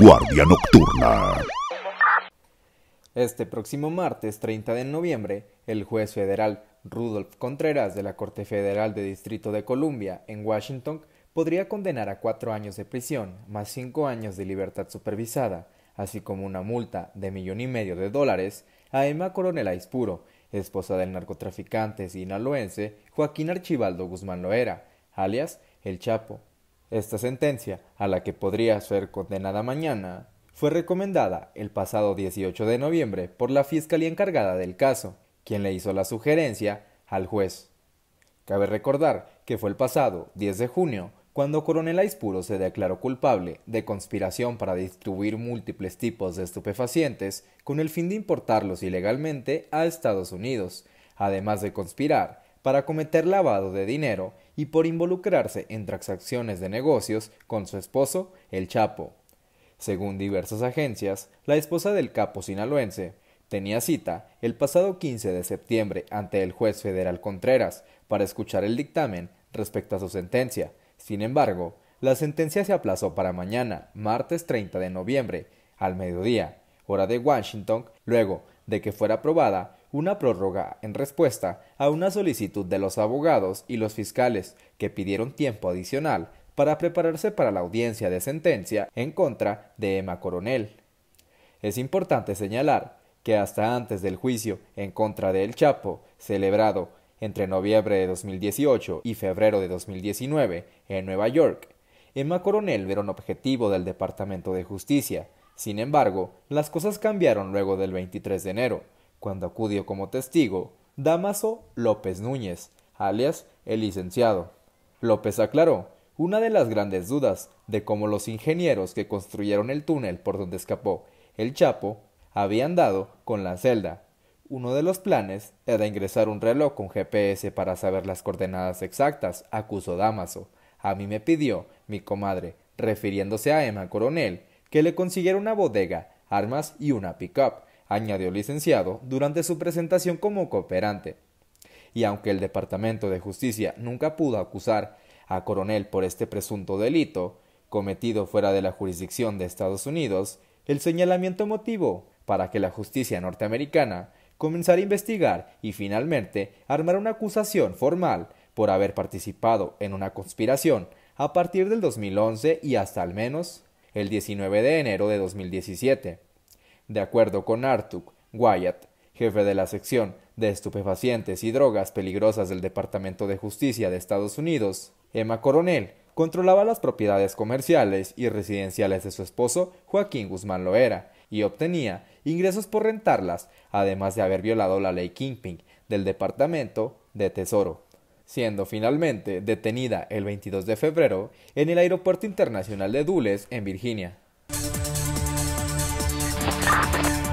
Guardia Nocturna. Este próximo martes 30 de noviembre, el juez federal Rudolf Contreras de la Corte Federal de Distrito de Columbia en Washington podría condenar a cuatro años de prisión más cinco años de libertad supervisada, así como una multa de millón y medio de dólares a Emma Coronel Aispuro, esposa del narcotraficante sinaloense Joaquín Archibaldo Guzmán Loera, alias El Chapo, esta sentencia, a la que podría ser condenada mañana, fue recomendada el pasado 18 de noviembre por la fiscalía encargada del caso, quien le hizo la sugerencia al juez. Cabe recordar que fue el pasado 10 de junio cuando Coronel Aispuro se declaró culpable de conspiración para distribuir múltiples tipos de estupefacientes con el fin de importarlos ilegalmente a Estados Unidos, además de conspirar para cometer lavado de dinero y por involucrarse en transacciones de negocios con su esposo, el Chapo. Según diversas agencias, la esposa del capo sinaloense tenía cita el pasado 15 de septiembre ante el juez federal Contreras para escuchar el dictamen respecto a su sentencia. Sin embargo, la sentencia se aplazó para mañana, martes 30 de noviembre, al mediodía, hora de Washington, luego de que fuera aprobada una prórroga en respuesta a una solicitud de los abogados y los fiscales, que pidieron tiempo adicional para prepararse para la audiencia de sentencia en contra de Emma Coronel. Es importante señalar que hasta antes del juicio en contra de El Chapo, celebrado entre noviembre de 2018 y febrero de 2019 en Nueva York, Emma Coronel era un objetivo del Departamento de Justicia. Sin embargo, las cosas cambiaron luego del 23 de enero, cuando acudió como testigo Damaso López Núñez, alias el licenciado. López aclaró una de las grandes dudas de cómo los ingenieros que construyeron el túnel por donde escapó el Chapo habían dado con la celda. Uno de los planes era ingresar un reloj con GPS para saber las coordenadas exactas, acusó Damaso. A mí me pidió mi comadre, refiriéndose a Emma Coronel, que le consiguiera una bodega, armas y una pickup añadió licenciado durante su presentación como cooperante. Y aunque el Departamento de Justicia nunca pudo acusar a Coronel por este presunto delito, cometido fuera de la jurisdicción de Estados Unidos, el señalamiento motivó para que la justicia norteamericana comenzara a investigar y finalmente armar una acusación formal por haber participado en una conspiración a partir del 2011 y hasta al menos el 19 de enero de 2017. De acuerdo con Artuk Wyatt, jefe de la sección de estupefacientes y drogas peligrosas del Departamento de Justicia de Estados Unidos, Emma Coronel controlaba las propiedades comerciales y residenciales de su esposo Joaquín Guzmán Loera y obtenía ingresos por rentarlas, además de haber violado la ley Kingpin del Departamento de Tesoro, siendo finalmente detenida el 22 de febrero en el Aeropuerto Internacional de Dulles, en Virginia. так.